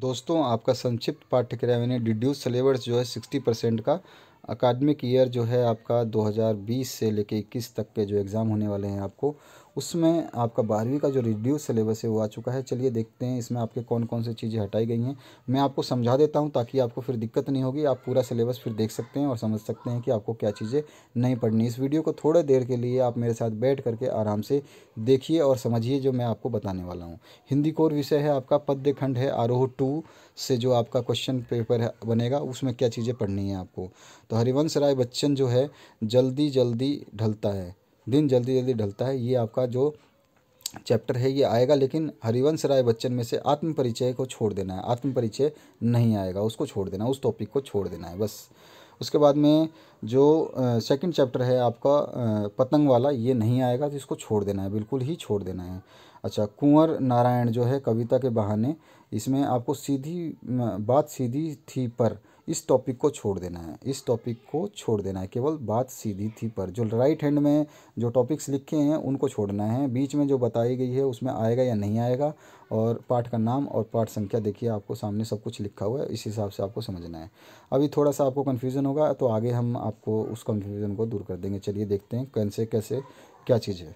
दोस्तों आपका संक्षिप्त पाठ्यक्रम यानी डिड्यूस सिलेबस जो है सिक्सटी परसेंट का अकादमिक ईयर जो है आपका 2020 से लेके 21 तक के जो एग्ज़ाम होने वाले हैं आपको उसमें आपका बारहवीं का जो रिड्यूस सिलेबस है वो आ चुका है चलिए देखते हैं इसमें आपके कौन कौन से चीज़ें हटाई गई हैं मैं आपको समझा देता हूँ ताकि आपको फिर दिक्कत नहीं होगी आप पूरा सिलेबस फिर देख सकते हैं और समझ सकते हैं कि आपको क्या चीज़ें नहीं पढ़नी इस वीडियो को थोड़े देर के लिए आप मेरे साथ बैठ करके आराम से देखिए और समझिए जो मैं आपको बताने वाला हूँ हिंदी कोर विषय है आपका पद्य खंड है आरोह टू से जो आपका क्वेश्चन पेपर बनेगा उसमें क्या चीज़ें पढ़नी है आपको तो हरिवंश राय बच्चन जो है जल्दी जल्दी ढलता है दिन जल्दी जल्दी ढलता है ये आपका जो चैप्टर है ये आएगा लेकिन हरिवंश राय बच्चन में से आत्म परिचय को छोड़ देना है आत्म परिचय नहीं आएगा उसको छोड़ देना उस टॉपिक को छोड़ देना है बस उसके बाद में जो सेकंड चैप्टर है आपका पतंग वाला ये नहीं आएगा तो इसको छोड़ देना है बिल्कुल ही छोड़ देना है अच्छा कुंवर नारायण जो है कविता के बहाने इसमें आपको सीधी बात सीधी थी पर इस टॉपिक को छोड़ देना है इस टॉपिक को छोड़ देना है केवल बात सीधी थी पर जो राइट हैंड में जो टॉपिक्स लिखे हैं उनको छोड़ना है बीच में जो बताई गई है उसमें आएगा या नहीं आएगा और पाठ का नाम और पाठ संख्या देखिए आपको सामने सब कुछ लिखा हुआ है इस हिसाब से आपको समझना है अभी थोड़ा सा आपको कन्फ्यूज़न होगा तो आगे हम आपको उस कन्फ्यूज़न को दूर कर देंगे चलिए देखते हैं कैसे कैसे क्या चीज़ है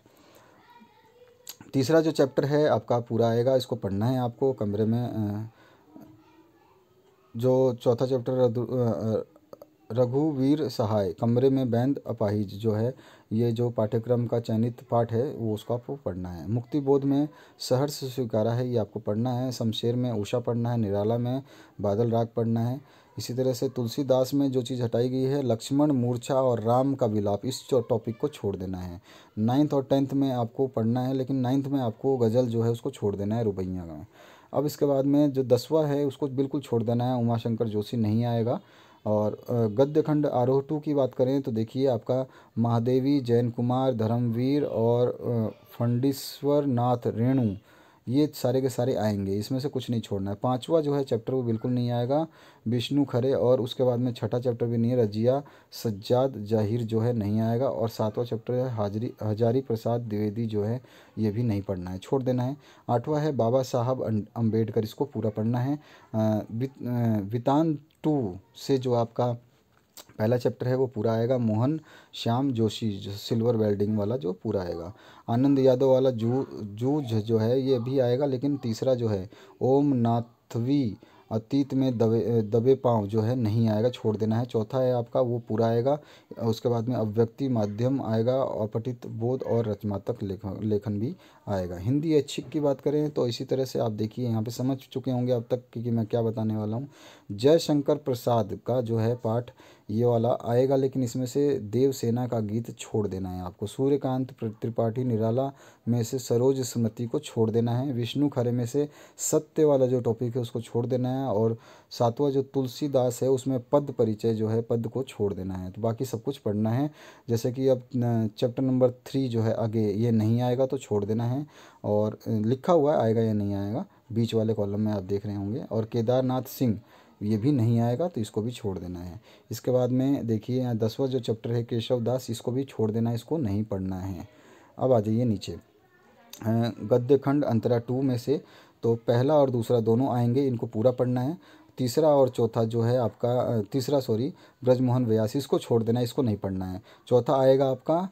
तीसरा जो चैप्टर है आपका पूरा आएगा इसको पढ़ना है आपको कमरे में जो चौथा चैप्टर रघुवीर सहाय कमरे में बैंद अपाहिज जो है ये जो पाठ्यक्रम का चयनित पाठ है वो उसको आपको पढ़ना है मुक्ति बोध में सहर्ष स्वीकारा है ये आपको पढ़ना है शमशेर में उषा पढ़ना है निराला में बादल राग पढ़ना है इसी तरह से तुलसीदास में जो चीज़ हटाई गई है लक्ष्मण मूर्छा और राम का विलाप इस टॉपिक को छोड़ देना है नाइन्थ और टेंथ में आपको पढ़ना है लेकिन नाइन्थ में आपको गज़ल जो है उसको छोड़ देना है रुबैया में अब इसके बाद में जो दसवा है उसको बिल्कुल छोड़ देना है उमाशंकर जोशी नहीं आएगा और गद्य खंड आरोह टू की बात करें तो देखिए आपका महादेवी जैन कुमार धर्मवीर और फंडीश्वर नाथ रेणु ये सारे के सारे आएंगे इसमें से कुछ नहीं छोड़ना है पांचवा जो है चैप्टर वो बिल्कुल नहीं आएगा विष्णु खरे और उसके बाद में छठा चैप्टर भी नहीं है रजिया सज्जाद जाहिर जो है नहीं आएगा और सातवा चैप्टर है हाजरी हजारी प्रसाद द्विवेदी जो है ये भी नहीं पढ़ना है छोड़ देना है आठवां है बाबा साहब अम्बेडकर अं, इसको पूरा पढ़ना है वितान टू से जो आपका पहला चैप्टर है वो पूरा आएगा मोहन श्याम जोशी जो सिल्वर वेल्डिंग वाला जो पूरा आएगा आनंद यादव वाला जू जू जो है ये भी आएगा लेकिन तीसरा जो है ओम नाथवी अतीत में दबे दबे पाँव जो है नहीं आएगा छोड़ देना है चौथा है आपका वो पूरा आएगा उसके बाद में अव्यक्ति माध्यम आएगा अपटित बोध और रचनात्मक लेखन लेखन भी आएगा हिंदी ऐच्छिक की बात करें तो इसी तरह से आप देखिए यहाँ पे समझ चुके होंगे अब तक कि मैं क्या बताने वाला हूँ जयशंकर प्रसाद का जो है पाठ ये वाला आएगा लेकिन इसमें से देवसेना का गीत छोड़ देना है आपको सूर्यकांत त्रिपाठी निराला में से सरोज स्मृति को छोड़ देना है विष्णु खरे में से सत्य वाला जो टॉपिक है उसको छोड़ देना है और सातवां जो तुलसीदास है उसमें पद परिचय जो है पद को छोड़ देना है तो बाकी सब कुछ पढ़ना है जैसे कि अब चैप्टर नंबर थ्री जो है आगे ये नहीं आएगा तो छोड़ देना है और लिखा हुआ है आएगा या नहीं आएगा बीच वाले कॉलम में आप देख रहे होंगे और केदारनाथ सिंह ये भी नहीं आएगा तो इसको भी छोड़ देना है इसके बाद में देखिए दसवा जो चैप्टर है केशव दास इसको भी छोड़ देना है इसको नहीं पढ़ना है अब आ जाइए नीचे गद्य खंड अंतरा टू में से तो पहला और दूसरा दोनों आएंगे इनको पूरा पढ़ना है तीसरा और चौथा जो है आपका तीसरा सॉरी ब्रजमोहन व्यास इसको छोड़ देना इसको नहीं पढ़ना है चौथा आएगा आपका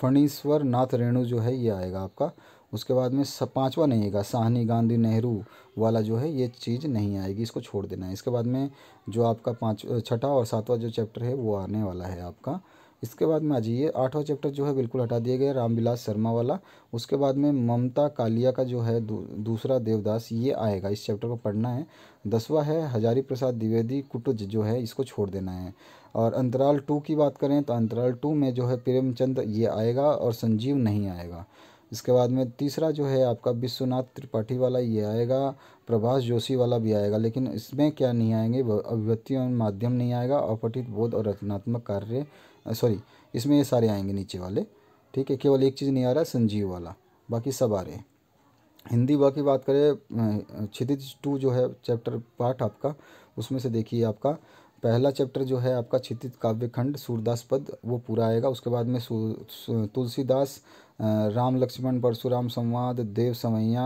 फणीश्वर नाथ रेणु जो है ये आएगा आपका उसके बाद में पाँचवा नहीं आएगा साहनी गांधी नेहरू वाला जो है ये चीज़ नहीं आएगी इसको छोड़ देना है इसके बाद में जो आपका पाँच छठा और सातवां जो चैप्टर है वो आने वाला है आपका इसके बाद में आ जाइए आठवां चैप्टर जो है बिल्कुल हटा दिया गया रामविलास शर्मा वाला उसके बाद में ममता कालिया का जो है दू, दूसरा देवदास ये आएगा इस चैप्टर को पढ़ना है दसवा है हजारी प्रसाद द्विवेदी कुटुज जो है इसको छोड़ देना है और अंतराल टू की बात करें तो अंतराल टू में जो है प्रेमचंद ये आएगा और संजीव नहीं आएगा इसके बाद में तीसरा जो है आपका विश्वनाथ त्रिपाठी वाला ये आएगा प्रभाष जोशी वाला भी आएगा लेकिन इसमें क्या नहीं आएंगे अभिव्यक्ति और माध्यम नहीं आएगा अपठित बोध और रचनात्मक कार्य सॉरी इसमें ये सारे आएंगे नीचे वाले ठीक है केवल एक चीज़ नहीं आ रहा संजीव वाला बाकी सब आ रहे हैं हिंदी वा की बात करें छिदित टू जो है चैप्टर पार्ट आपका उसमें से देखिए आपका पहला चैप्टर जो है आपका क्षितिज काव्यखंड सूरदास पद वो पूरा आएगा उसके बाद में तुलसीदास राम लक्ष्मण परशुराम संवाद देव समैया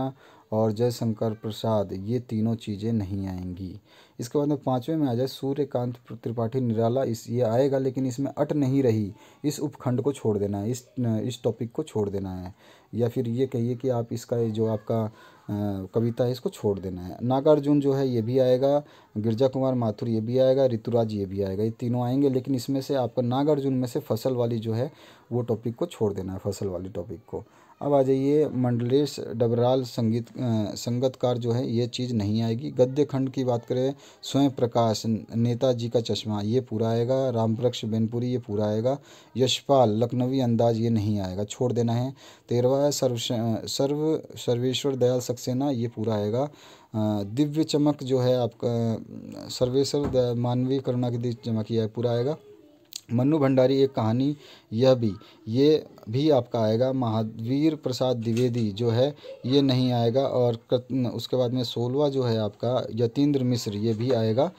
और जयशंकर प्रसाद ये तीनों चीज़ें नहीं आएंगी इसके बाद में पाँचवें में आ जाए सूर्यकांत त्रिपाठी निराला इस ये आएगा लेकिन इसमें अट नहीं रही इस उपखंड को छोड़ देना है इस इस टॉपिक को छोड़ देना है या फिर ये कहिए कि आप इसका जो आपका कविता है इसको छोड़ देना है नागार्जुन जो है ये भी आएगा गिरजा कुमार माथुर ये भी आएगा ऋतुराज ये भी आएगा ये तीनों आएंगे लेकिन इसमें से आपका नागार्जुन में से फसल वाली जो है वो टॉपिक को छोड़ देना है फसल वाली टॉपिक को अब आ जाइए मंडलेश डबराल संगीत संगतकार जो है ये चीज़ नहीं आएगी गद्य खंड की बात करें स्वयं प्रकाश नेताजी का चश्मा ये पूरा आएगा रामवृक्ष बेनपुरी ये पूरा आएगा यशपाल लखनवी अंदाज ये नहीं आएगा छोड़ देना है तेरवा है सर्व सर्व सर्वेश्वर दयाल सक्सेना ये पूरा आएगा दिव्य चमक जो है आपका सर्वेश्वर मानवीय करुणा की दिव्य चमक ये पूरा आएगा मन्नू भंडारी एक कहानी यह भी ये भी आपका आएगा महावीर प्रसाद द्विवेदी जो है ये नहीं आएगा और उसके बाद में सोलवा जो है आपका यतीन्द्र मिश्र ये भी आएगा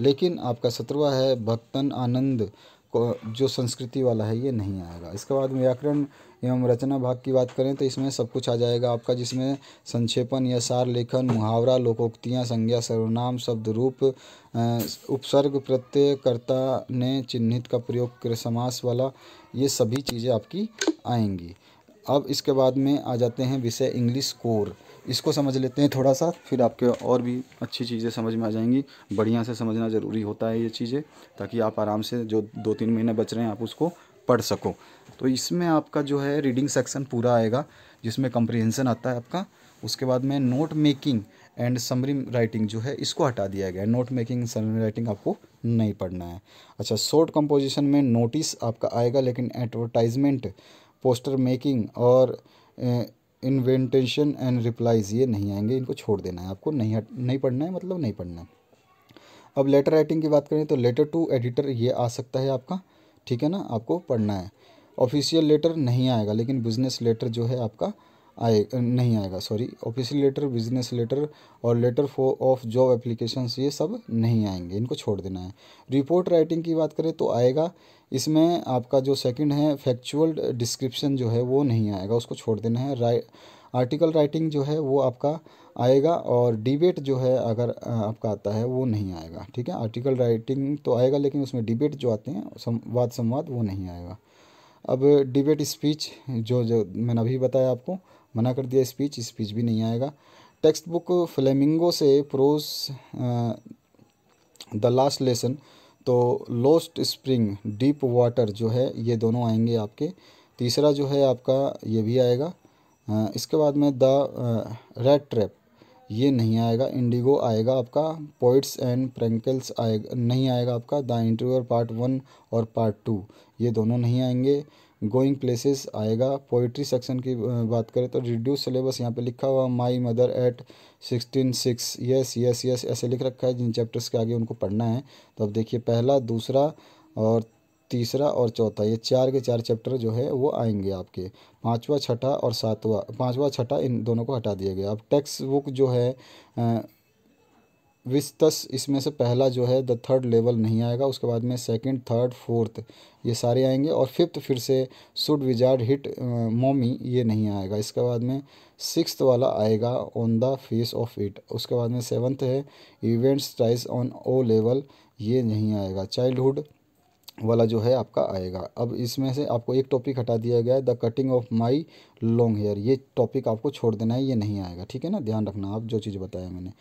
लेकिन आपका सत्रवा है भक्तन आनंद को जो संस्कृति वाला है ये नहीं आएगा इसके बाद व्याकरण एवं रचना भाग की बात करें तो इसमें सब कुछ आ जाएगा आपका जिसमें संक्षेपण या सार लेखन मुहावरा लोकोक्तियाँ संज्ञा सर्वनाम शब्द रूप उपसर्ग प्रत्यय कर्ता ने चिन्हित का प्रयोग समास वाला ये सभी चीज़ें आपकी आएंगी अब इसके बाद में आ जाते हैं विषय इंग्लिश कोर इसको समझ लेते हैं थोड़ा सा फिर आपके और भी अच्छी चीज़ें समझ में आ जाएंगी बढ़िया से समझना ज़रूरी होता है ये चीज़ें ताकि आप आराम से जो दो तीन महीने बच रहे हैं आप उसको पढ़ सको तो इसमें आपका जो है रीडिंग सेक्शन पूरा आएगा जिसमें कंप्रीहेंसन आता है आपका उसके बाद में note making and summary writing जो है इसको हटा दिया गया है नोट मेकिंग समरी राइटिंग आपको नहीं पढ़ना है अच्छा शॉर्ट कंपोजिशन में नोटिस आपका आएगा लेकिन एडवर्टाइजमेंट पोस्टर मेकिंग और इन्वेंटेशन एंड रिप्लाइज ये नहीं आएंगे इनको छोड़ देना है आपको नहीं हट नहीं पढ़ना है मतलब नहीं पढ़ना है अब लेटर राइटिंग की बात करें तो लेटर टू एडिटर ये आ सकता है आपका ठीक है ना आपको पढ़ना है ऑफिशियल लेटर नहीं आएगा लेकिन बिजनेस लेटर जो है आपका आए नहीं आएगा sorry official letter business letter और letter for of job application ये सब नहीं आएंगे इनको छोड़ देना है रिपोर्ट राइटिंग की बात करें तो आएगा इसमें आपका जो सेकंड है फैक्चुअल डिस्क्रिप्शन जो है वो नहीं आएगा उसको छोड़ देना है राइ आर्टिकल राइटिंग जो है वो आपका आएगा और डिबेट जो है अगर आपका आता है वो नहीं आएगा ठीक है आर्टिकल राइटिंग तो आएगा लेकिन उसमें डिबेट जो आते हैं वाद संवाद वो नहीं आएगा अब डिबेट स्पीच जो जो मैंने अभी बताया आपको मना कर दिया स्पीच स्पीच भी नहीं आएगा टेक्स्ट बुक फ्लेमिंगो से प्रोस द लास्ट लेसन तो लोस्ट स्प्रिंग डीप वाटर जो है ये दोनों आएंगे आपके तीसरा जो है आपका ये भी आएगा इसके बाद में द रेड ट्रैप ये नहीं आएगा इंडिगो आएगा आपका पोइट्स एंड प्रेंकल्स आएगा नहीं आएगा आपका द इंटरव्यूअर पार्ट वन और पार्ट टू ये दोनों नहीं आएंगे गोइंग प्लेसेस आएगा पोइट्री सेक्शन की बात करें तो रिड्यूस सिलेबस यहाँ पे लिखा हुआ my mother at sixty six yes yes yes ऐसे लिख रखा है जिन चैप्टर्स के आगे उनको पढ़ना है तो अब देखिए पहला दूसरा और तीसरा और चौथा ये चार के चार चैप्टर जो है वो आएंगे आपके पांचवा छठा और सातवा पांचवा छठा इन दोनों को हटा दिया गया अब टेक्स्ट बुक जो है विस्तस इसमें से पहला जो है द थर्ड लेवल नहीं आएगा उसके बाद में सेकंड थर्ड फोर्थ ये सारे आएंगे और फिफ्थ फिर से सुड विजार्ड हिट मोमी ये नहीं आएगा इसके बाद में सिक्स्थ वाला आएगा on the face of it उसके बाद में सेवन्थ है Evans tries an O level ये नहीं आएगा चाइल्डहुड वाला जो है आपका आएगा अब इसमें से आपको एक टॉपिक हटा दिया गया है the cutting of my long hair ये टॉपिक आपको छोड़ देना है ये नहीं आएगा ठीक है ना ध्यान रखना आप जो चीज़ बताया मैंने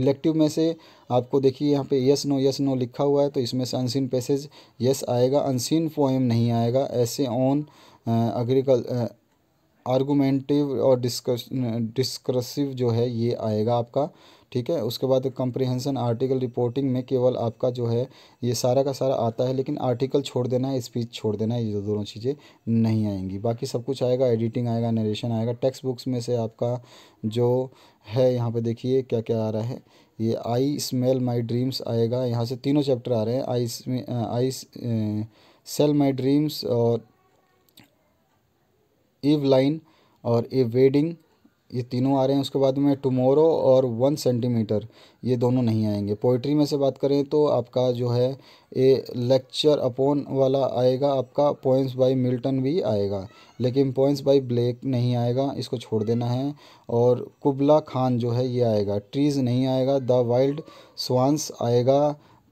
इलेक्टिव में से आपको देखिए यहाँ पे यस नो यस नो लिखा हुआ है तो इसमें से अनसिन पैसेज यस आएगा अनसिन पोएम नहीं आएगा ऐसे ऑन एग्रीकल आर्गूमेंटिव और डिस्क डिस्क्रसिव जो है ये आएगा आपका ठीक है उसके बाद कंप्रीहेंसन आर्टिकल रिपोर्टिंग में केवल आपका जो है ये सारा का सारा आता है लेकिन आर्टिकल छोड़ देना है स्पीच छोड़ देना है ये दोनों चीज़ें नहीं आएंगी बाकी सब कुछ आएगा एडिटिंग आएगा नरेशन आएगा टेक्स्ट बुक्स में से आपका जो है यहाँ पे देखिए क्या क्या आ रहा है ये आई स्मेल माई ड्रीम्स आएगा यहाँ से तीनों चैप्टर आ रहे हैं I I sell my dreams और ईव लाइन और ए वेडिंग ये तीनों आ रहे हैं उसके बाद में टुमोरो और वन सेंटीमीटर ये दोनों नहीं आएंगे पोइट्री में से बात करें तो आपका जो है ये लेक्चर अपोन वाला आएगा आपका पॉइंट्स बाय मिल्टन भी आएगा लेकिन पॉइंट्स बाय ब्लैक नहीं आएगा इसको छोड़ देना है और कुबला खान जो है ये आएगा ट्रीज़ नहीं आएगा द वाइल्ड स्वान्स आएगा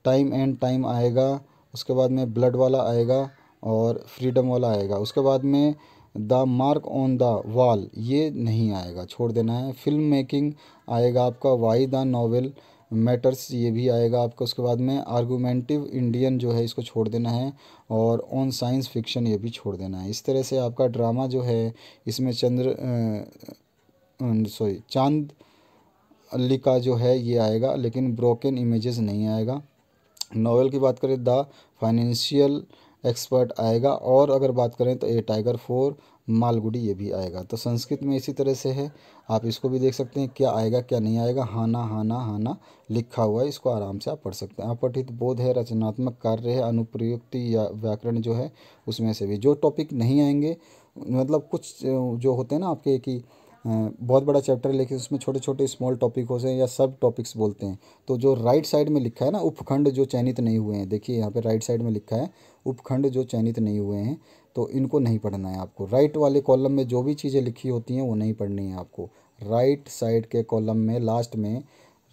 टाइम एंड टाइम आएगा उसके बाद में ब्लड वाला आएगा और फ्रीडम वाला आएगा उसके बाद में the mark on the wall ये नहीं आएगा छोड़ देना है फिल्म मेकिंग आएगा आपका वाई द नावल मैटर्स ये भी आएगा आपका उसके बाद में आर्गूमेंटिव इंडियन जो है इसको छोड़ देना है और ऑन साइंस फिक्शन ये भी छोड़ देना है इस तरह से आपका ड्रामा जो है इसमें चंद्र सॉरी चांद लिका जो है ये आएगा लेकिन ब्रोकन इमेजेस नहीं आएगा नावल की बात करें द फाइनेंशियल एक्सपर्ट आएगा और अगर बात करें तो ए टाइगर फोर मालगुडी ये भी आएगा तो संस्कृत में इसी तरह से है आप इसको भी देख सकते हैं क्या आएगा क्या नहीं आएगा हाना हाना हाना लिखा हुआ है इसको आराम से आप पढ़ सकते हैं अपठित बोध है रचनात्मक कार्य है अनुप्रयुक्ति या व्याकरण जो है उसमें से भी जो टॉपिक नहीं आएंगे मतलब कुछ जो होते हैं ना आपके कि बहुत बड़ा चैप्टर है लेकिन उसमें छोटे छोटे स्मॉल टॉपिक होते हैं या सब टॉपिक्स बोलते हैं तो जो राइट साइड में लिखा है ना उपखंड जो चयनित नहीं हुए हैं देखिए यहाँ पे राइट साइड में लिखा है उपखंड जो चयनित नहीं हुए हैं तो इनको नहीं पढ़ना है आपको राइट वाले कॉलम में जो भी चीज़ें लिखी होती हैं वो नहीं पढ़नी है आपको राइट साइड के कॉलम में लास्ट में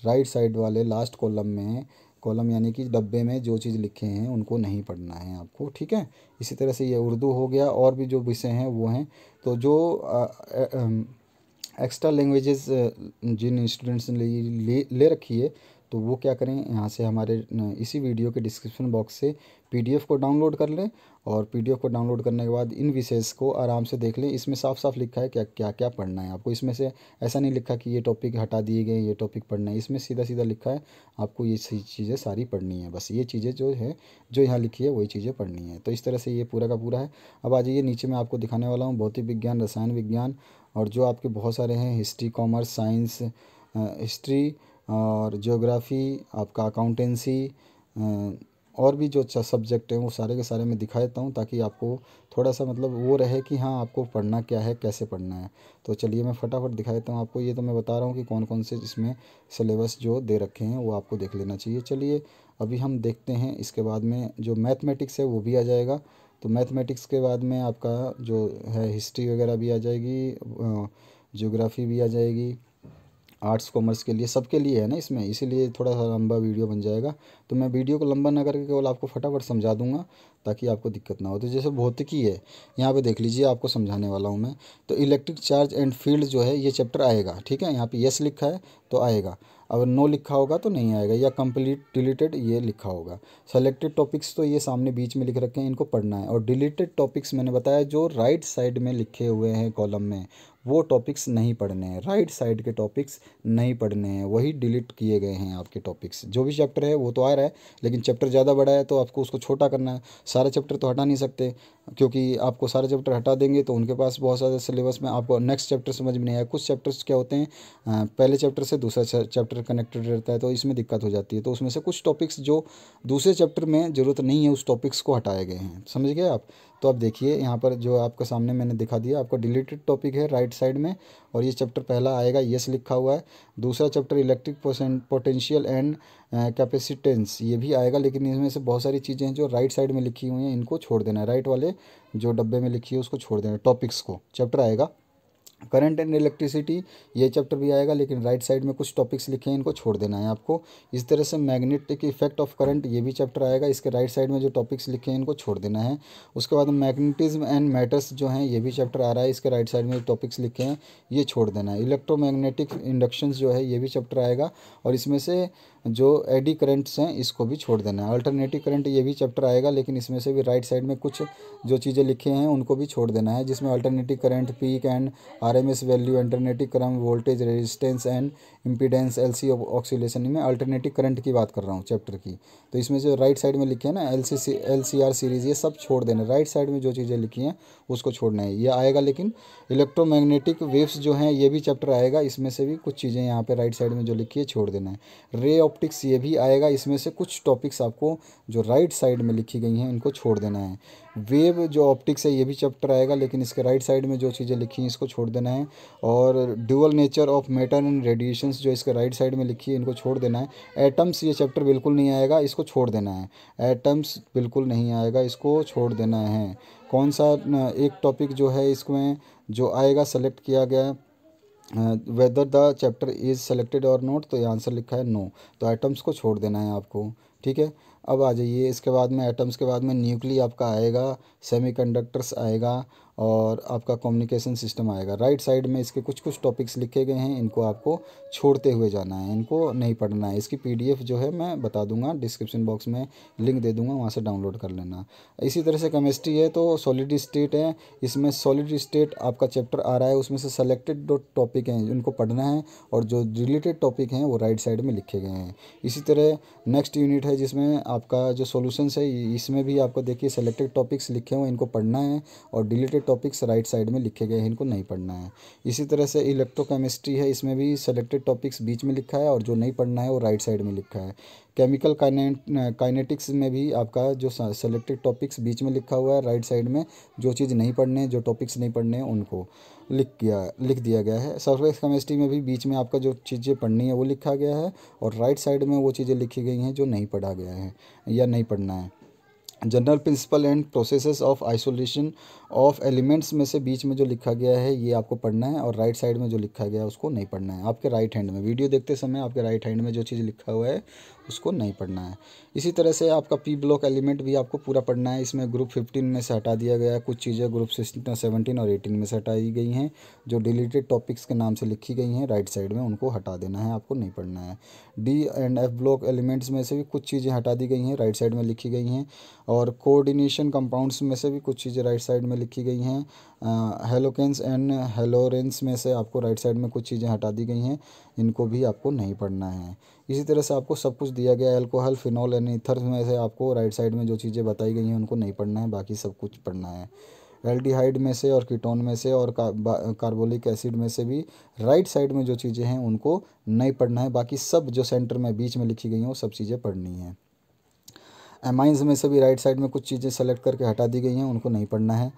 राइट साइड वाले लास्ट कॉलम में कॉलम यानी कि डब्बे में जो चीज़ लिखे हैं उनको नहीं पढ़ना है आपको ठीक है इसी तरह से ये उर्दू हो गया और भी जो विषय हैं वो हैं तो जो आ, आ, आ, एक्स्ट्रा लैंग्वेजेस uh, जिन स्टूडेंट्स ने ले ले रखी है तो वो क्या करें यहाँ से हमारे इसी वीडियो के डिस्क्रिप्शन बॉक्स से पीडीएफ को डाउनलोड कर लें और पीडीएफ को डाउनलोड करने के बाद इन विषय को आराम से देख लें इसमें साफ साफ लिखा है क्या क्या क्या पढ़ना है आपको इसमें से ऐसा नहीं लिखा कि ये टॉपिक हटा दिए गए ये टॉपिक पढ़ना है इसमें सीधा सीधा लिखा है आपको ये चीज़ें सारी पढ़नी है बस ये चीज़ें जो है जो यहाँ लिखी है वही चीज़ें पढ़नी है तो इस तरह से ये पूरा का पूरा है अब आ जाइए नीचे मैं आपको दिखाने वाला हूँ भौतिक विज्ञान रसायन विज्ञान और जो आपके बहुत सारे हैं हिस्ट्री कॉमर्स साइंस हिस्ट्री और ज्योग्राफ़ी आपका अकाउंटेंसी और भी जो सब्जेक्ट हैं वो सारे के सारे मैं दिखा देता हूँ ताकि आपको थोड़ा सा मतलब वो रहे कि हाँ आपको पढ़ना क्या है कैसे पढ़ना है तो चलिए मैं फटाफट दिखा देता हूँ आपको ये तो मैं बता रहा हूँ कि कौन कौन से इसमें सिलेबस जो दे रखे हैं वो आपको देख लेना चाहिए चलिए अभी हम देखते हैं इसके बाद में जो मैथमेटिक्स है वो भी आ जाएगा तो मैथमेटिक्स के बाद में आपका जो है हिस्ट्री वगैरह भी आ जाएगी जोग्राफ़ी भी आ जाएगी आर्ट्स कॉमर्स के लिए सबके लिए है ना इसमें इसीलिए थोड़ा सा लंबा वीडियो बन जाएगा तो मैं वीडियो को लंबा ना करके केवल आपको फटाफट समझा दूंगा ताकि आपको दिक्कत ना हो तो जैसे भौतिकी है यहाँ पे देख लीजिए आपको समझाने वाला हूँ मैं तो इलेक्ट्रिक चार्ज एंड फील्ड जो है ये चैप्टर आएगा ठीक है यहाँ पर येस लिखा है तो आएगा अगर नो लिखा होगा तो नहीं आएगा या कंप्लीट डिलीटेड ये लिखा होगा सेलेक्टेड टॉपिक्स तो ये सामने बीच में लिख रखे हैं इनको पढ़ना है और डिलीटेड टॉपिक्स मैंने बताया जो राइट साइड में लिखे हुए हैं कॉलम में वो टॉपिक्स नहीं पढ़ने हैं राइट साइड के टॉपिक्स नहीं पढ़ने हैं वही डिलीट किए गए हैं आपके टॉपिक्स जो भी चैप्टर है वो तो आ रहा है लेकिन चैप्टर ज़्यादा बड़ा है तो आपको उसको छोटा करना है सारे चैप्टर तो हटा नहीं सकते क्योंकि आपको सारे चैप्टर हटा देंगे तो उनके पास बहुत सारे सिलेबस में आपको नेक्स्ट चैप्टर समझ में नहीं आया कुछ चैप्टर्स क्या होते हैं पहले चैप्टर से दूसरा चैप्टर कनेक्टेड रहता है तो इसमें दिक्कत हो जाती है तो उसमें से कुछ टॉपिक्स जो दूसरे चैप्टर में ज़रूरत नहीं है उस टॉपिक्स को हटाए गए हैं समझ गए आप तो आप देखिए यहाँ पर जो आपके सामने मैंने दिखा दिया आपको डिलीटेड टॉपिक है राइट साइड में और ये चैप्टर पहला आएगा येस लिखा हुआ है दूसरा chapter electric potential and capacitance ये भी आएगा लेकिन इसमें से बहुत सारी चीज़ें हैं जो राइट साइड में लिखी हुई हैं इनको छोड़ देना है राइट वाले जो डब्बे में लिखी है उसको छोड़ देना है टॉपिक्स को चैप्टर आएगा करंट एंड इलेक्ट्रिसिटी ये चैप्टर भी आएगा लेकिन राइट साइड में कुछ टॉपिक्स लिखे हैं इनको छोड़ देना है आपको इस तरह से मैग्नेटिक इफेक्ट ऑफ करंट ये भी चैप्टर आएगा इसके राइट साइड में जो टॉपिक्स लिखे हैं इनको छोड़ देना है उसके बाद मैग्नेटिज्म एंड मैटर्स जो हैं ये भी चैप्टर आ रहा है इसके राइट साइड में जो टॉपिक्स लिखे हैं ये छोड़ देना है इलेक्ट्रोमैग्नेटिक इंडक्शंस जो है ये भी चैप्टर आएगा और इसमें से जो एडी करंट्स हैं इसको भी छोड़ देना है अल्टरनेटिव करंट ये भी चैप्टर आएगा लेकिन इसमें से भी राइट साइड में कुछ जो चीज़ें लिखे हैं उनको भी छोड़ देना है जिसमें alternative current peak and RMS value alternative current voltage resistance and impedance LC oscillation में अल्टरनेटिव करंट की बात कर रहा हूँ चैप्टर की तो इसमें जो राइट साइड में लिखे हैं ना एल सी सीरीज़ ये सब छोड़ देना राइट साइड में जो चीज़ें लिखी हैं उसको छोड़ना है ये आएगा लेकिन इलेक्ट्रोमैग्नेटिक वेव्स जो हैं ये भी चैप्टर आएगा इसमें से भी कुछ चीज़ें यहाँ पर राइट साइड में जो लिखी है छोड़ देना है रे ऑप्टिक्स ये भी आएगा इसमें से कुछ टॉपिक्स आपको जो राइट साइड में लिखी गई हैं इनको छोड़ देना है वेव जो ऑप्टिक्स है ये भी चैप्टर आएगा लेकिन इसके राइट साइड में जो चीज़ें लिखी हैं इसको छोड़ देना है और dual nature of matter and radiation जो इसके राइट साइड में लिखी है इनको छोड़ देना है एटम्स ये चैप्टर बिल्कुल नहीं आएगा इसको छोड़ देना है एटम्स बिल्कुल नहीं आएगा इसको छोड़ देना है कौन सा एक टॉपिक जो है इसमें जो आएगा सेलेक्ट किया गया whether the chapter is selected और नोट तो ये आंसर लिखा है नो तो आइटम्स को छोड़ देना है आपको ठीक है अब आ जाइए इसके बाद में आइटम्स के बाद में न्यूक्ली आपका आएगा सेमी आएगा और आपका कम्युनिकेशन सिस्टम आएगा राइट साइड में इसके कुछ कुछ टॉपिक्स लिखे गए हैं इनको आपको छोड़ते हुए जाना है इनको नहीं पढ़ना है इसकी पीडीएफ जो है मैं बता दूंगा डिस्क्रिप्शन बॉक्स में लिंक दे दूंगा वहाँ से डाउनलोड कर लेना इसी तरह से केमिस्ट्री है तो सॉलिड स्टेट है इसमें सॉलिड स्टेट आपका चैप्टर आ रहा है उसमें से सेलेक्टेड जो टॉपिक हैं उनको पढ़ना है और जो रिलेटेड टॉपिक हैं वो राइट साइड में लिखे गए हैं इसी तरह नेक्स्ट यूनिट है जिसमें आपका जो सोल्यूशंस है इसमें भी आपको देखिए सेलेक्टेड टॉपिक्स लिखे हुए इनको पढ़ना है और डिलेटेड टॉपिक्स राइट साइड में लिखे गए हैं इनको नहीं पढ़ना है इसी तरह से इलेक्ट्रोकेमिस्ट्री है इसमें भी सेलेक्टेड टॉपिक्स बीच में लिखा है और जो नहीं पढ़ना है वो राइट साइड में लिखा है केमिकल काइनेटिक्स में भी आपका जो सेलेक्टेड टॉपिक्स बीच में लिखा हुआ है राइट साइड में जो चीज़ नहीं पढ़ने जो टॉपिक्स नहीं पढ़ने उनको लिख गया लिख दिया गया है सरफेस केमिस्ट्री में भी बीच में आपका जो चीज़ें पढ़नी है वो लिखा गया है और राइट साइड में वो चीज़ें लिखी गई हैं जो नहीं पढ़ा गया है या नहीं पढ़ना है general principle and process of isolation of elements में से बीच में जो लिखा गया है ये आपको पढ़ना है और राइट साइड में जो लिखा गया है उसको नहीं पढ़ना है आपके राइट हैंड में वीडियो देखते समय आपके राइट हैंड में जो चीज़ लिखा हुआ है उसको नहीं पढ़ना है इसी तरह से आपका पी ब्लॉक एलिमेंट भी आपको पूरा पढ़ना है इसमें ग्रुप फिफ्टीन में से हटा दिया गया है कुछ चीज़ें ग्रुप सिक्सटीन सेवनटीन और एटीन में से हटाई गई हैं जो डिलीटेड टॉपिक्स के नाम से लिखी गई हैं राइट साइड में उनको हटा देना है आपको नहीं पढ़ना है D and F block elements में से भी कुछ चीज़ें हटा दी गई हैं राइट साइड में लिखी गई हैं और कोऑर्डिनेशन कंपाउंड्स में से भी कुछ चीज़ें राइट साइड में लिखी गई हैं हेलोकेंस एंड हेलोरेंस में से आपको राइट साइड में कुछ चीज़ें हटा दी गई हैं इनको भी आपको नहीं पढ़ना है इसी तरह से आपको सब कुछ दिया गया एल्कोहल फिनॉल एंड इथर में से आपको राइट साइड में जो चीज़ें बताई गई हैं उनको नहीं पढ़ना है बाकी सब कुछ पढ़ना है एल्डिहाइड में से और कीटोन में से और कार्बोलिक एसिड में से भी राइट साइड में जो चीज़ें हैं उनको नहीं पढ़ना है बाकी सब जो सेंटर में बीच में लिखी गई हैं वो सब चीज़ें पढ़नी हैं एमाइंस में से भी राइट साइड में कुछ चीज़ें सेलेक्ट करके हटा दी गई हैं उनको नहीं पढ़ना है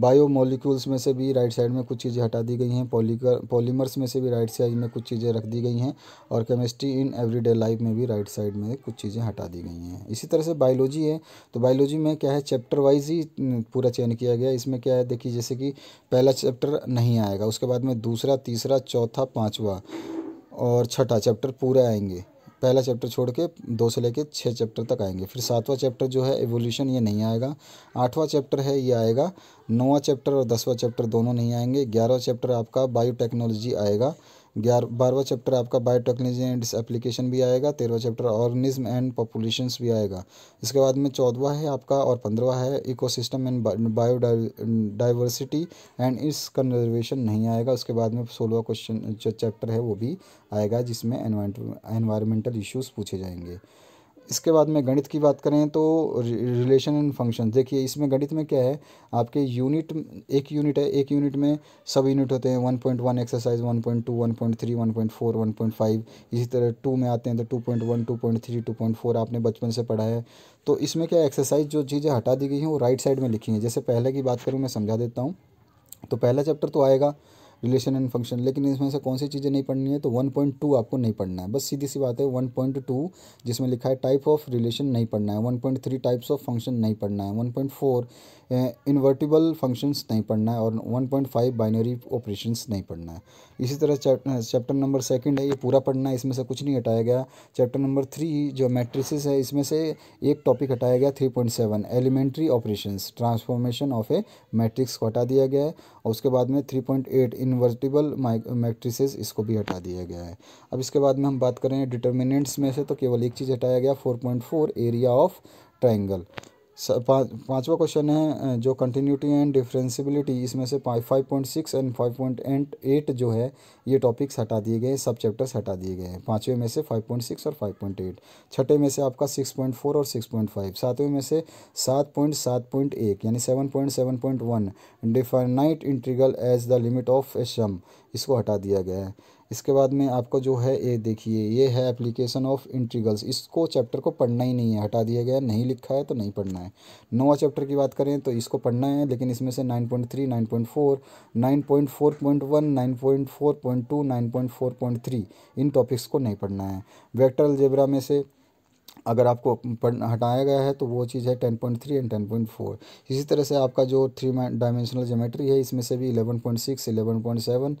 बायोमोलिक्यूल्स में से भी राइट साइड में कुछ चीज़ें हटा दी गई हैं पॉलीकर पॉलीमर्स में से भी राइट साइड में कुछ चीज़ें रख दी गई हैं और केमिस्ट्री इन एवरीडे लाइफ में भी राइट साइड में कुछ चीज़ें हटा दी गई हैं इसी तरह से बायोलॉजी है तो बायोलॉजी में क्या है चैप्टर वाइज ही पूरा चेंज किया गया इसमें क्या है देखिए जैसे कि पहला चैप्टर नहीं आएगा उसके बाद में दूसरा तीसरा चौथा पाँचवा और छठा चैप्टर पूरे आएंगे पहला चैप्टर छोड़ के दो से लेके छः चैप्टर तक आएंगे फिर सातवां चैप्टर जो है एवोल्यूशन ये नहीं आएगा आठवां चैप्टर है ये आएगा नौवां चैप्टर और दसवां चैप्टर दोनों नहीं आएंगे ग्यारहवा चैप्टर आपका बायोटेक्नोलॉजी आएगा ग्यारह बारहवा चैप्टर आपका बायोटेक्नोलॉजी एंड एप्लीकेशन भी आएगा तेरहवा चैप्टर ऑर्गेनिज्म एंड पॉपुलेशन भी आएगा इसके बाद में चौदवा है आपका और पंद्रवा है ecosystem and diversity and its conservation नहीं आएगा उसके बाद में सोलहवा क्वेश्चन जो चैप्टर है वो भी आएगा जिसमें एनवायरमेंटल इश्यूज़ पूछे जाएंगे इसके बाद में गणित की बात करें तो रिलेशन एंड फंक्शन देखिए इसमें गणित में क्या है आपके यूनिट एक यूनिट है एक यूनिट में सब यूनिट होते हैं one point one exercise one point two one point three one point four one point five इसी तरह टू में आते हैं तो two point one two point three two point four आपने बचपन से पढ़ा है तो इसमें क्या एक्सरसाइज जो चीज़ें हटा दी गई हैं वो राइट साइड में लिखी हैं जैसे पहले की बात करूँ मैं समझा देता हूँ तो पहला चैप्टर तो आएगा रिलेशन एंड फंक्शन लेकिन इसमें से कौन सी चीज़ें नहीं पढ़नी है तो 1.2 आपको नहीं पढ़ना है बस सीधी सी बात है 1.2 जिसमें लिखा है टाइप ऑफ रिलेशन नहीं पढ़ना है 1.3 टाइप्स ऑफ फंक्शन नहीं पढ़ना है 1.4 इन्वर्टिबल फंक्शंस नहीं पढ़ना है और 1.5 बाइनरी ऑपरेशंस नहीं पढ़ना है इसी तरह चैप्टर नंबर सेकंड है ये पूरा पढ़ना है इसमें से कुछ नहीं हटाया गया चैप्टर नंबर थ्री जो मैट्रिसेस है इसमें से एक टॉपिक हटाया गया three point seven elementary operations transformation of a matrix को हटा दिया गया है और उसके बाद में three point eight invertible matrices इसको भी हटा दिया गया है अब इसके बाद में हम बात करें डिटर्मिनेंट्स में से तो केवल एक चीज़ हटाया गया four point four area of triangle पांचवा क्वेश्चन है जो कंटिन्यूटी एंड डिफ्रेंसिबिलिटी इसमें से five point six and five point and eight जो है ये टॉपिक्स हटा दिए गए सब चैप्टर्स हटा दिए गए हैं पाँचवें में से फाइव पॉइंट सिक्स और फाइव पॉइंट एट छठे में से आपका सिक्स पॉइंट फोर और सिक्स पॉइंट फाइव सातवें में से सात पॉइंट सात पॉइंट एक यानी seven point seven point one definite integral as the limit of a sum इसको हटा दिया गया है इसके बाद में आपको जो है ये देखिए ये है एप्लीकेशन ऑफ इंट्रीगल्स इसको चैप्टर को पढ़ना ही नहीं है हटा दिया गया नहीं लिखा है तो नहीं पढ़ना है नोवा चैप्टर की बात करें तो इसको पढ़ना है लेकिन इसमें से nine point three nine point four nine point four point one nine point four point two nine point four point three इन टॉपिक्स को नहीं पढ़ना है वैक्टर जेबरा में से अगर आपको पढ़ हटाया गया है तो वो चीज़ है ten point three and ten point four इसी तरह से आपका जो थ्री डायमेंशनल जोमेट्री है इसमें से भी eleven point six eleven point seven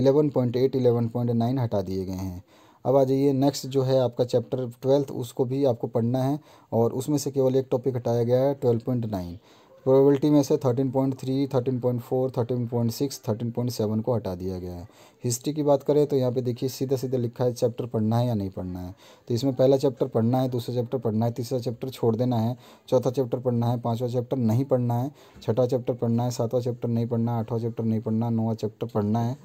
11.8 11.9 हटा दिए गए हैं अब आ जाइए नेक्स्ट जो है आपका चैप्टर ट्वेल्थ उसको भी आपको पढ़ना है और उसमें से केवल एक टॉपिक हटाया गया है ट्वेल्व पॉइंट नाइन प्रोबेबिलिटी में से 13.3, 13.4, 13.6, 13.7 को हटा दिया गया है हिस्ट्री की बात करें तो यहाँ पे देखिए सीधा सीधा लिखा है चैप्टर पढ़ना है या नहीं पढ़ना है तो इसमें पहला चैप्टर पढ़ना है दूसरा चैप्टर पढ़ना है तीसरा चैप्टर छोड़ देना है चौथा चैप्टर पढ़ना है पाँचवा चैप्टर नहीं पढ़ना है छठा चैप्टर पढ़ना है सातवां चैप्टर नहीं पढ़ना है आठवां चैप्टर नहीं पढ़ना नौवा चैप्टर पढ़ना है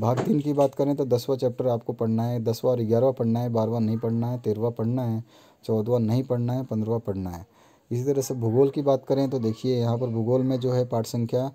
भाग तीन की बात करें तो दसवा चैप्टर आपको पढ़ना है दसवा और ग्यारहवा पढ़ना है बारहवा नहीं पढ़ना है तेरहवा पढ़ना है चौदहवा नहीं पढ़ना है पंद्रहवा पढ़ना है इसी तरह से भूगोल की बात करें तो देखिए यहाँ पर भूगोल में जो है पाठ संख्या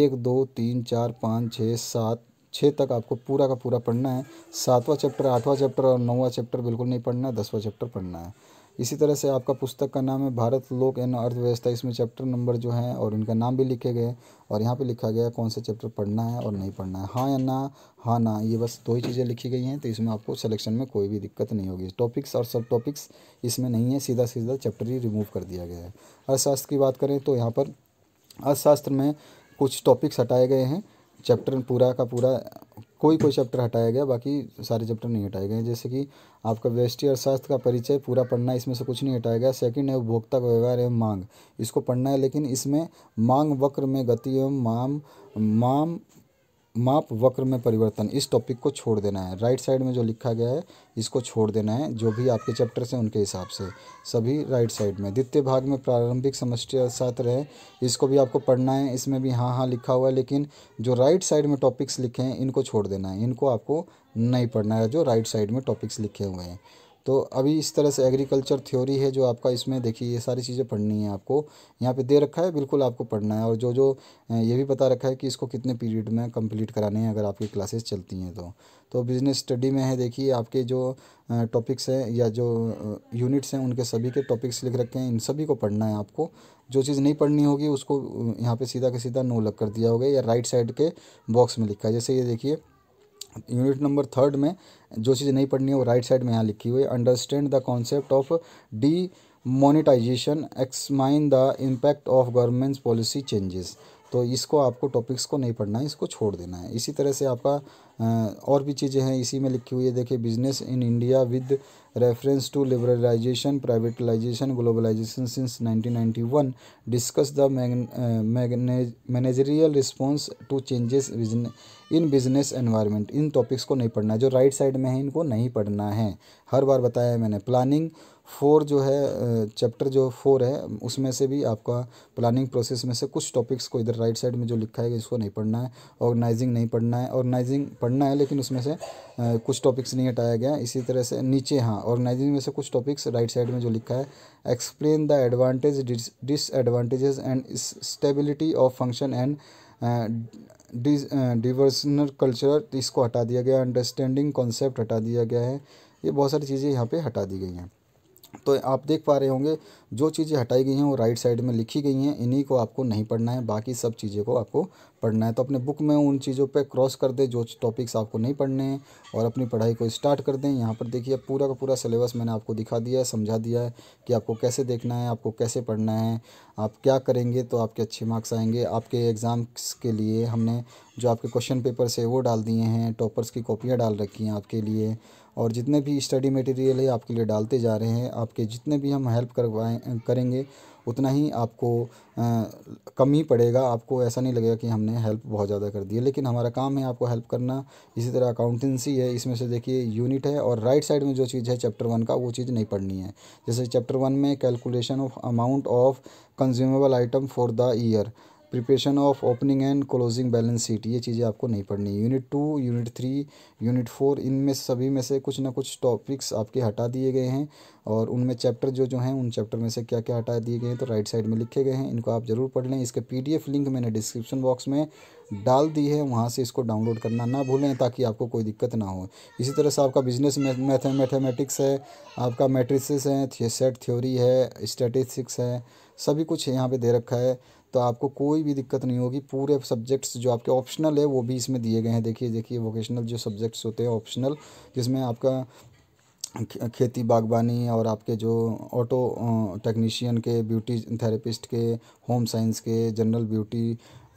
एक दो तीन चार पाँच छः सात छः तक आपको पूरा का पूरा पढ़ना है सातवां चैप्टर आठवां चैप्टर और नौवां चैप्टर बिल्कुल नहीं पढ़ना है दसवां चैप्टर पढ़ना है इसी तरह से आपका पुस्तक का नाम है भारत लोक एन अर्थव्यवस्था इसमें चैप्टर नंबर जो है और उनका नाम भी लिखे गए और यहाँ पे लिखा गया कौन सा चैप्टर पढ़ना है और नहीं पढ़ना है हाँ या ना हाँ ना ये बस दो ही चीज़ें लिखी गई हैं तो इसमें आपको सिलेक्शन में कोई भी दिक्कत नहीं होगी टॉपिक्स और सब टॉपिक्स इसमें नहीं है सीधा सीधा चैप्टर ही रिमूव कर दिया गया है अर्थशास्त्र की बात करें तो यहाँ पर अर्थशास्त्र में कुछ टॉपिक्स हटाए गए हैं चैप्टर पूरा का पूरा कोई कोई चैप्टर हटाया गया बाकी सारे चैप्टर नहीं हटाए गए जैसे कि आपका व्यष्टि अर्थशास्त्र का परिचय पूरा पढ़ना इसमें से कुछ नहीं हटाया गया सेकंड है उपभोक्ता का व्यवहार एवं मांग इसको पढ़ना है लेकिन इसमें मांग वक्र में गति एवं माम माम माप वक्र में परिवर्तन इस टॉपिक को छोड़ देना है राइट साइड में जो लिखा गया है इसको छोड़ देना है जो भी आपके चैप्टर से उनके हिसाब से सभी राइट साइड में द्वितीय भाग में प्रारंभिक समस्या साथ रहे इसको भी आपको पढ़ना है इसमें भी हाँ हाँ लिखा हुआ है लेकिन जो राइट साइड में टॉपिक्स लिखे हैं इनको छोड़ देना है इनको आपको नहीं पढ़ना है जो राइट साइड में टॉपिक्स लिखे हुए हैं तो अभी इस तरह से एग्रीकल्चर थ्योरी है जो आपका इसमें देखिए ये सारी चीज़ें पढ़नी है आपको यहाँ पे दे रखा है बिल्कुल आपको पढ़ना है और जो जो ये भी बता रखा है कि इसको कितने पीरियड में कंप्लीट कराने हैं अगर आपकी क्लासेस चलती हैं तो तो बिज़नेस स्टडी में है देखिए आपके जो टॉपिक्स हैं या जो यूनिट्स हैं उनके सभी के टॉपिक्स लिख रखे हैं इन सभी को पढ़ना है आपको जो चीज़ नहीं पढ़नी होगी उसको यहाँ पर सीधा के सीधा नो लग कर दिया होगा या राइट साइड के बॉक्स में लिखा है जैसे ये देखिए यूनिट नंबर थर्ड में जो चीज़ नहीं पढ़नी है वो राइट साइड में यहाँ लिखी हुई है understand the concept of demonetisation examine the impact of government's policy changes तो इसको आपको टॉपिक्स को नहीं पढ़ना है इसको छोड़ देना है इसी तरह से आपका और भी चीज़ें हैं इसी में लिखी हुई है देखिए business uh, in India with reference to liberalisation privatisation globalisation since 1991 discuss the managerial response to changes in business environment इन टॉपिक्स को नहीं पढ़ना है जो राइट right साइड में है इनको नहीं पढ़ना है हर बार बताया है मैंने प्लानिंग फोर जो है चैप्टर जो फोर है उसमें से भी आपका प्लानिंग प्रोसेस में से कुछ टॉपिक्स को इधर राइट साइड में जो लिखा है इसको नहीं पढ़ना है ऑर्गेनाइजिंग नहीं पढ़ना है ऑर्गेनाइजिंग पढ़ना है लेकिन उसमें से कुछ टॉपिक्स नहीं हटाया गया इसी तरह से नीचे हाँ ऑर्गेनाइजिंग में से कुछ टॉपिक्स राइट साइड में जो लिखा है explain the advantage disadvantages and stability of function and divisional culture इसको हटा दिया गया अंडरस्टैंडिंग कॉन्सेप्ट हटा दिया गया है ये बहुत सारी चीज़ें यहाँ पे हटा दी गई हैं तो आप देख पा रहे होंगे जो चीज़ें हटाई गई हैं वो राइट साइड में लिखी गई हैं इन्हीं को आपको नहीं पढ़ना है बाकी सब चीज़ें को आपको पढ़ना है तो अपने बुक में उन चीज़ों पे क्रॉस कर दें जो टॉपिक्स आपको नहीं पढ़ने हैं और अपनी पढ़ाई को स्टार्ट कर दें यहाँ पर देखिए पूरा का पूरा सिलेबस मैंने आपको दिखा दिया है समझा दिया है कि आपको कैसे देखना है आपको कैसे पढ़ना है आप क्या करेंगे तो आपके अच्छे मार्क्स आएंगे आपके एग्ज़ाम्स के लिए हमने जो आपके क्वेश्चन पेपर्स है वो डाल दिए हैं टॉपर्स की कॉपियाँ डाल रखी हैं आपके लिए और जितने भी स्टडी मटेरियल है आपके लिए डालते जा रहे हैं आपके जितने भी हम हेल्प करवाए करेंगे उतना ही आपको कम ही पड़ेगा आपको ऐसा नहीं लगेगा कि हमने हेल्प बहुत ज़्यादा कर दी है लेकिन हमारा काम है आपको हेल्प करना इसी तरह अकाउंटेंसी है इसमें से देखिए यूनिट है और राइट साइड में जो चीज़ है चैप्टर वन का वो चीज़ नहीं पढ़नी है जैसे चैप्टर वन में calculation of amount of consumable item for the year preparation of opening and closing balance sheet ये चीज़ें आपको नहीं पढ़नी unit two unit three unit four इनमें सभी में से कुछ ना कुछ टॉपिक्स आपके हटा दिए गए हैं और उनमें चैप्टर जो जो हैं उन चैप्टर में से क्या क्या हटा दिए गए हैं तो राइट साइड में लिखे गए हैं इनको आप ज़रूर पढ़ लें इसके एफ लिंक मैंने डिस्क्रिप्शन बॉक्स में डाल दी है वहाँ से इसको डाउनलोड करना ना भूलें ताकि आपको कोई दिक्कत ना हो इसी तरह से आपका बिजनेस मैथमेटिक्स है आपका मैट्रिसेस है सेट थ्योरी है स्टेटिस्टिक्स है सभी कुछ यहाँ पे दे रखा है तो आपको कोई भी दिक्कत नहीं होगी पूरे सब्जेक्ट्स जो आपके ऑप्शनल है वो भी इसमें दिए गए हैं देखिए देखिए वोकेशनल जो सब्जेक्ट्स होते हैं ऑप्शनल जिसमें आपका खेती बागबानी और आपके जो ऑटो टेक्नीशियन के ब्यूटी थेरेपिस्ट के होम साइंस के general beauty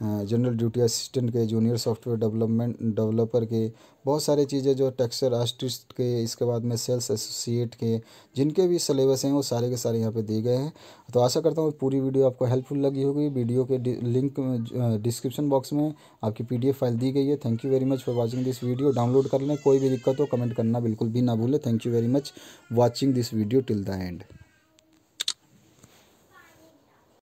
general duty assistant के जूनियर सॉफ्टवेयर डेवलपमेंट डेवलपर के बहुत सारे चीज़ें जो टेक्सचर आर्टिस्ट के इसके बाद में सेल्स एसोसिएट के जिनके भी सिलेबस हैं वो सारे के सारे यहाँ पे दिए गए हैं तो आशा करता हूँ पूरी वीडियो आपको हेल्पफुल लगी होगी वीडियो के लिंक डिस्क्रिप्शन बॉक्स में आपकी पी फाइल दी गई है thank you very much for watching this video download कर लें कोई भी दिक्कत हो कमेंट करना बिल्कुल भी ना भूलें thank you very much watching this video till the and